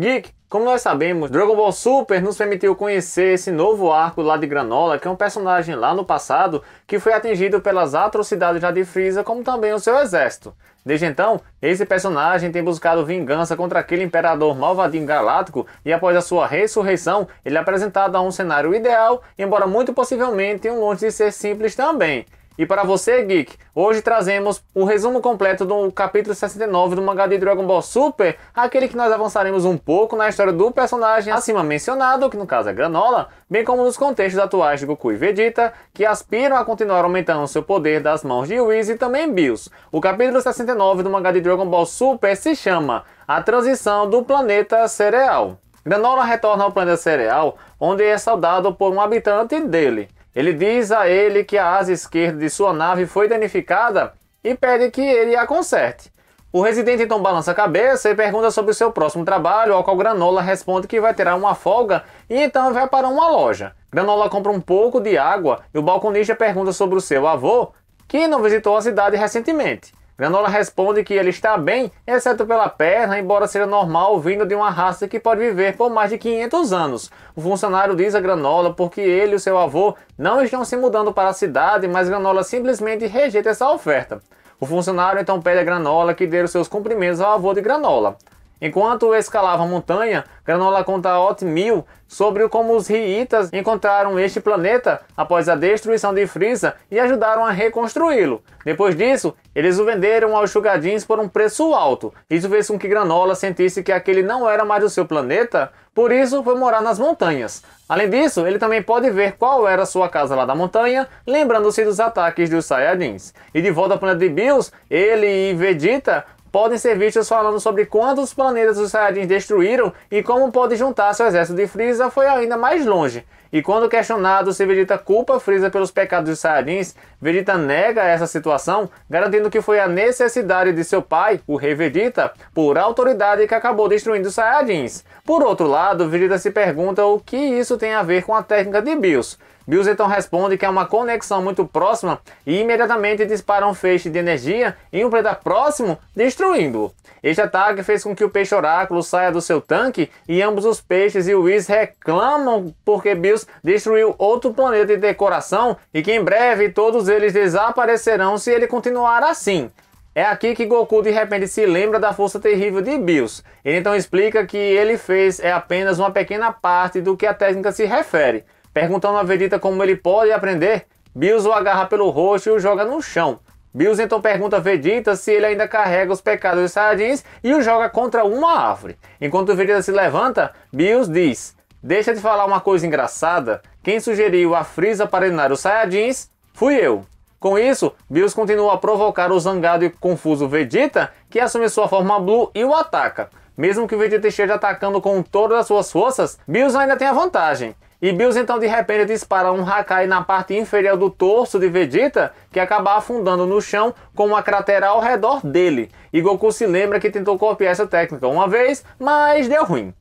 Geek, como nós sabemos, Dragon Ball Super nos permitiu conhecer esse novo arco lá de Granola, que é um personagem lá no passado que foi atingido pelas atrocidades já de Freeza, como também o seu exército. Desde então, esse personagem tem buscado vingança contra aquele imperador malvadinho galáctico e após a sua ressurreição, ele é apresentado a um cenário ideal, embora muito possivelmente um longe de ser simples também. E para você, geek, hoje trazemos o resumo completo do capítulo 69 do mangá de Dragon Ball Super, aquele que nós avançaremos um pouco na história do personagem acima mencionado, que no caso é Granola, bem como nos contextos atuais de Goku e Vegeta, que aspiram a continuar aumentando seu poder das mãos de Whis e também Bills. O capítulo 69 do mangá de Dragon Ball Super se chama A Transição do Planeta Cereal. Granola retorna ao planeta Cereal, onde é saudado por um habitante dele. Ele diz a ele que a asa esquerda de sua nave foi danificada e pede que ele a conserte. O residente então balança a cabeça e pergunta sobre o seu próximo trabalho, ao qual Granola responde que vai ter uma folga e então vai para uma loja. Granola compra um pouco de água e o balconista pergunta sobre o seu avô, que não visitou a cidade recentemente. Granola responde que ele está bem, exceto pela perna, embora seja normal vindo de uma raça que pode viver por mais de 500 anos. O funcionário diz a Granola porque ele e seu avô não estão se mudando para a cidade, mas Granola simplesmente rejeita essa oferta. O funcionário então pede a Granola que dê os seus cumprimentos ao avô de Granola. Enquanto escalava a montanha, Granola conta a Otmil sobre como os Riitas encontraram este planeta após a destruição de Frieza e ajudaram a reconstruí-lo. Depois disso, eles o venderam aos Shugadins por um preço alto. Isso fez com que Granola sentisse que aquele não era mais o seu planeta, por isso foi morar nas montanhas. Além disso, ele também pode ver qual era sua casa lá da montanha, lembrando-se dos ataques dos Saiyajins. E de volta ao planeta de Bills, ele e Vegeta podem ser vistos falando sobre quantos planetas os Saiyajins destruíram e como pode juntar seu exército de Freeza foi ainda mais longe. E quando questionado se Vegeta culpa Freeza pelos pecados dos Saiyajins, Vegeta nega essa situação, garantindo que foi a necessidade de seu pai, o Rei Vegeta, por autoridade que acabou destruindo os Saiyajins. Por outro lado, Vegeta se pergunta o que isso tem a ver com a técnica de Bills, Bills então responde que há uma conexão muito próxima e imediatamente dispara um feixe de energia em um predador próximo, destruindo-o. Este ataque fez com que o peixe oráculo saia do seu tanque e ambos os peixes e o Whis reclamam porque Bills destruiu outro planeta de decoração e que em breve todos eles desaparecerão se ele continuar assim. É aqui que Goku de repente se lembra da força terrível de Bills. Ele então explica que ele fez é apenas uma pequena parte do que a técnica se refere. Perguntando a Vegeta como ele pode aprender, Bills o agarra pelo rosto e o joga no chão. Bills então pergunta a Vegeta se ele ainda carrega os pecados dos Saiyajins e o joga contra uma árvore. Enquanto Vegeta se levanta, Bills diz: Deixa de falar uma coisa engraçada. Quem sugeriu a Frieza para eliminar os Saiyajins fui eu. Com isso, Bills continua a provocar o zangado e confuso Vegeta, que assume sua forma Blue e o ataca. Mesmo que o Vegeta esteja atacando com todas as suas forças, Bills ainda tem a vantagem. E Bills então de repente dispara um Hakai na parte inferior do torso de Vegeta, que acaba afundando no chão com uma cratera ao redor dele. E Goku se lembra que tentou copiar essa técnica uma vez, mas deu ruim.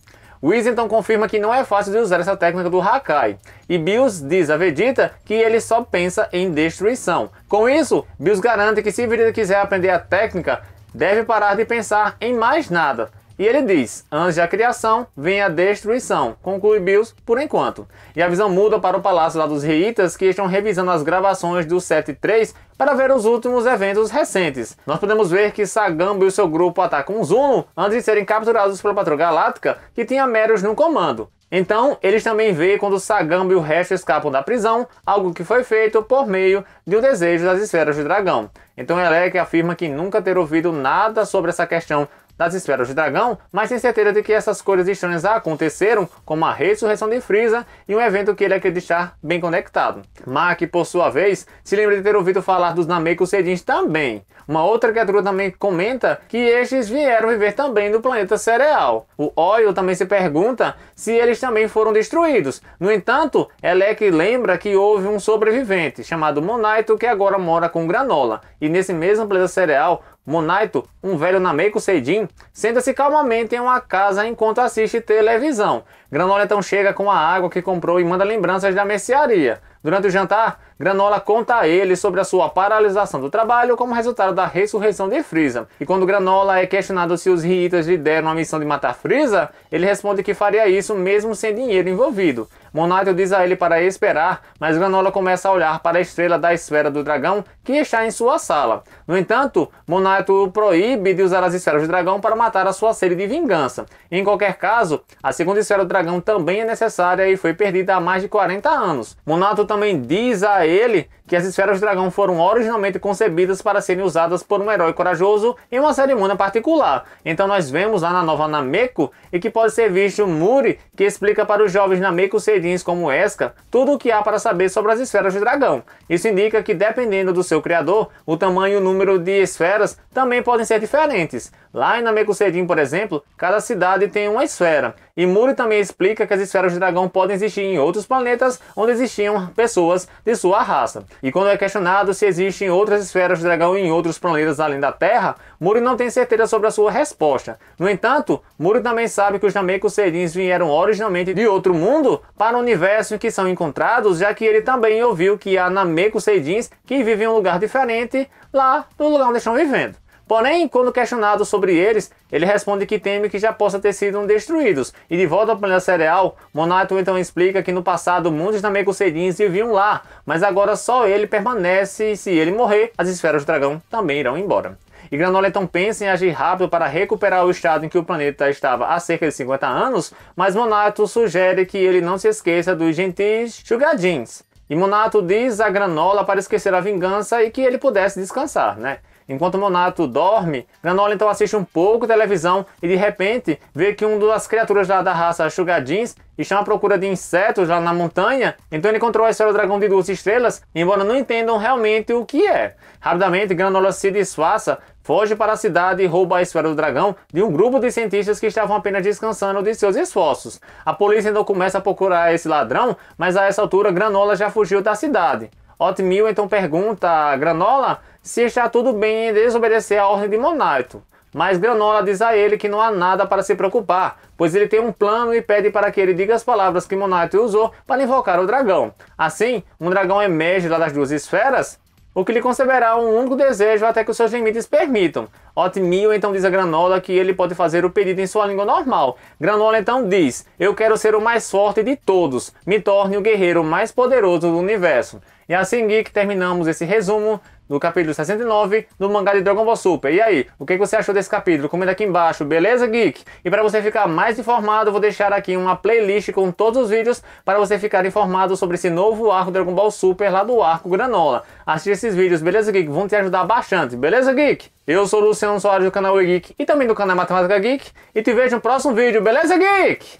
Whis então confirma que não é fácil de usar essa técnica do Hakai, e Bills diz a Vegeta que ele só pensa em destruição. Com isso, Bills garante que se Vegeta quiser aprender a técnica, deve parar de pensar em mais nada e ele diz: antes da criação, vem a destruição, conclui Bills por enquanto. E a visão muda para o palácio lá dos Reitas, que estão revisando as gravações do 7-3 para ver os últimos eventos recentes. Nós podemos ver que Sagambo e seu grupo atacam Zuno antes de serem capturados pela Patrulha Galáctica, que tinha Meros no comando. Então, eles também veem quando Sagamba e o resto escapam da prisão, algo que foi feito por meio de um desejo das esferas de dragão. Então, Elec afirma que nunca ter ouvido nada sobre essa questão das esferas de dragão, mas tem certeza de que essas coisas estranhas aconteceram, como a ressurreição de Frieza e um evento que ele acreditar é bem conectado. Mac, por sua vez, se lembra de ter ouvido falar dos Namek Sedins também. Uma outra criatura também comenta que estes vieram viver também do planeta Cereal. O Oil também se pergunta se eles também foram destruídos. No entanto, Elec é lembra que houve um sobrevivente chamado Monaito que agora mora com Granola, e nesse mesmo planeta Cereal Monaito, um velho Nameco Seidin, senta-se calmamente em uma casa enquanto assiste televisão. Granola então chega com a água que comprou e manda lembranças da mercearia. Durante o jantar, Granola conta a ele sobre a sua paralisação do trabalho como resultado da ressurreição de Frieza. E quando Granola é questionado se os Riitas lhe deram a missão de matar Frieza, ele responde que faria isso mesmo sem dinheiro envolvido. Monato diz a ele para esperar, mas Granola começa a olhar para a estrela da esfera do dragão que está em sua sala. No entanto, Monato o proíbe de usar as esferas do dragão para matar a sua sede de vingança. Em qualquer caso, a segunda esfera do dragão também é necessária e foi perdida há mais de 40 anos. Monato também diz a ele que as esferas do dragão foram originalmente concebidas para serem usadas por um herói corajoso em uma cerimônia particular. Então nós vemos lá na nova Nameko e que pode ser visto Muri que explica para os jovens Nameko sedins como Esca tudo o que há para saber sobre as esferas do dragão. Isso indica que dependendo do seu criador, o tamanho e o número de esferas também podem ser diferentes. Lá em Nameko Sedin, por exemplo, cada cidade tem uma esfera. E Muri também explica que as esferas de dragão podem existir em outros planetas onde existiam pessoas de sua raça. E quando é questionado se existem outras esferas de dragão em outros planetas além da Terra, Muri não tem certeza sobre a sua resposta. No entanto, Muri também sabe que os Namekus Serins vieram originalmente de outro mundo para o universo em que são encontrados, já que ele também ouviu que há Namekus Serins que vivem em um lugar diferente lá do lugar onde estão vivendo. Porém, quando questionado sobre eles, ele responde que teme que já possa ter sido destruídos. E de volta ao planeta cereal, Monato então explica que no passado muitos Namekuseirins viviam lá, mas agora só ele permanece e se ele morrer, as esferas do dragão também irão embora. E Granola então pensa em agir rápido para recuperar o estado em que o planeta estava há cerca de 50 anos, mas Monato sugere que ele não se esqueça dos gentis Jeans. E Monato diz a Granola para esquecer a vingança e que ele pudesse descansar, né? Enquanto Monato dorme, Granola então assiste um pouco televisão e de repente vê que um das criaturas da, da raça Sugar Jeans está à procura de insetos lá na montanha, então ele encontrou a Esfera do dragão de duas estrelas, embora não entendam realmente o que é. Rapidamente, Granola se disfarça, foge para a cidade e rouba a esfera do dragão de um grupo de cientistas que estavam apenas descansando de seus esforços. A polícia então começa a procurar esse ladrão, mas a essa altura Granola já fugiu da cidade. Otmil então pergunta a Granola se está tudo bem em desobedecer a ordem de Monarto. Mas Granola diz a ele que não há nada para se preocupar, pois ele tem um plano e pede para que ele diga as palavras que Monarto usou para invocar o dragão. Assim, um dragão emerge lá das duas esferas, o que lhe concederá um único desejo até que os seus limites permitam. Otmil então diz a Granola que ele pode fazer o pedido em sua língua normal. Granola então diz: Eu quero ser o mais forte de todos, me torne o guerreiro mais poderoso do universo. E assim, Geek, terminamos esse resumo do capítulo 69 do mangá de Dragon Ball Super. E aí, o que você achou desse capítulo? Comenta aqui embaixo, beleza, Geek? E para você ficar mais informado, vou deixar aqui uma playlist com todos os vídeos para você ficar informado sobre esse novo arco Dragon Ball Super lá do arco Granola. Assista esses vídeos, beleza, Geek? Vão te ajudar bastante, beleza, Geek? Eu sou o Luciano Soares do canal We Geek e também do canal Matemática Geek. E te vejo no próximo vídeo, beleza, Geek?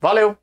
Valeu!